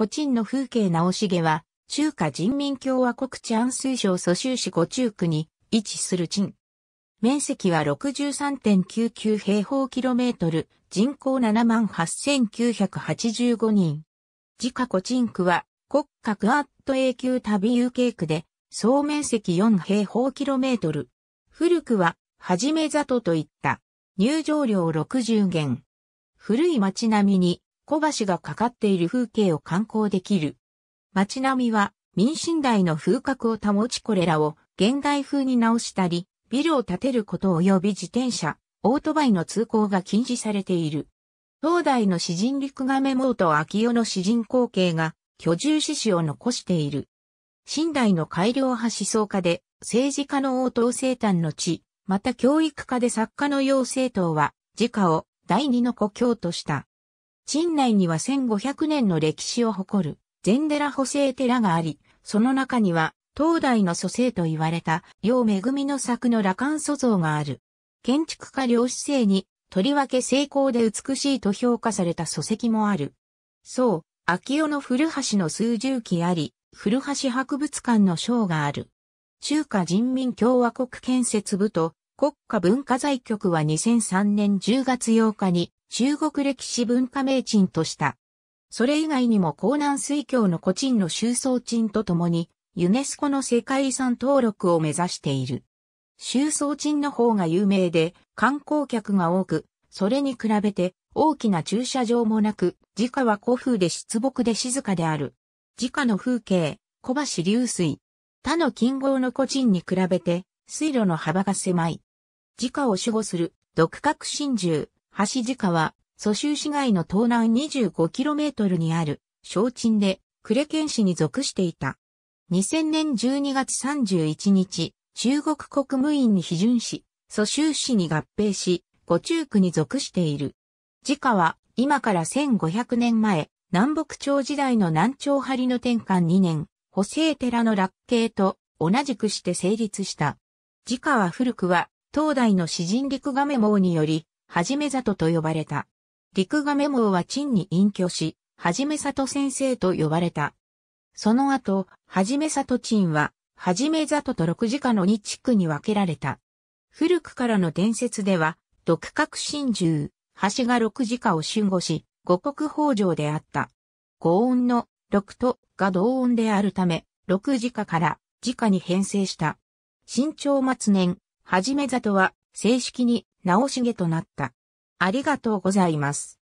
古鎮の風景直茂は、中華人民共和国治安水省蘇州市五中区に位置する鎮。面積は63.99平方キロメートル、人口78,985人。自家古鎮区は国家クアット永久旅有形区で、総面積4平方キロメートル。古くは、はじめ里といった、入場料60元。古い町並みに、小橋がかかっている風景を観光できる。街並みは民進大の風格を保ちこれらを現代風に直したり、ビルを建てること及び自転車、オートバイの通行が禁止されている。東大の詩人陸亀モート秋代の詩人光景が居住志士を残している。寝台の改良派思想家で政治家の応答生誕の地、また教育家で作家の養成等は自家を第二の故郷とした。鎮内には1500年の歴史を誇る禅寺補正寺があり、その中には東大の蘇生と言われた、両恵みの作の羅漢祖像がある。建築家両姿勢に、とりわけ成功で美しいと評価された礎石もある。そう、秋尾の古橋の数十期あり、古橋博物館の章がある。中華人民共和国建設部と国家文化財局は2003年10月8日に中国歴史文化名鎮とした。それ以外にも江南水郷の古鎮の周宗鎮とともに、ユネスコの世界遺産登録を目指している。周宗鎮の方が有名で、観光客が多く、それに比べて大きな駐車場もなく、自家は古風で出木で静かである。自家の風景、小橋流水。他の近郷の古鎮に比べて、水路の幅が狭い。自家を守護する、独角真獣、橋塚は、蘇州市街の東南 25km にある、小鎮で、呉県市に属していた。2000年12月31日、中国国務院に批准し、蘇州市に合併し、五中区に属している。自家は、今から1500年前、南北朝時代の南朝張の転換2年、補正寺の落慶と同じくして成立した。自家は古くは、東大の詩人陸亀網により、はじめ里と呼ばれた。陸亀網は陳に隠居し、はじめ里先生と呼ばれた。その後、はじめ里陳は、はじめ里と六次家の二地区に分けられた。古くからの伝説では、独角神獣、橋が六次家を守護し、五国北条であった。五音の六とが同音であるため、六次家から次家に編成した。新朝末年、はじめ里は正式に直重となった。ありがとうございます。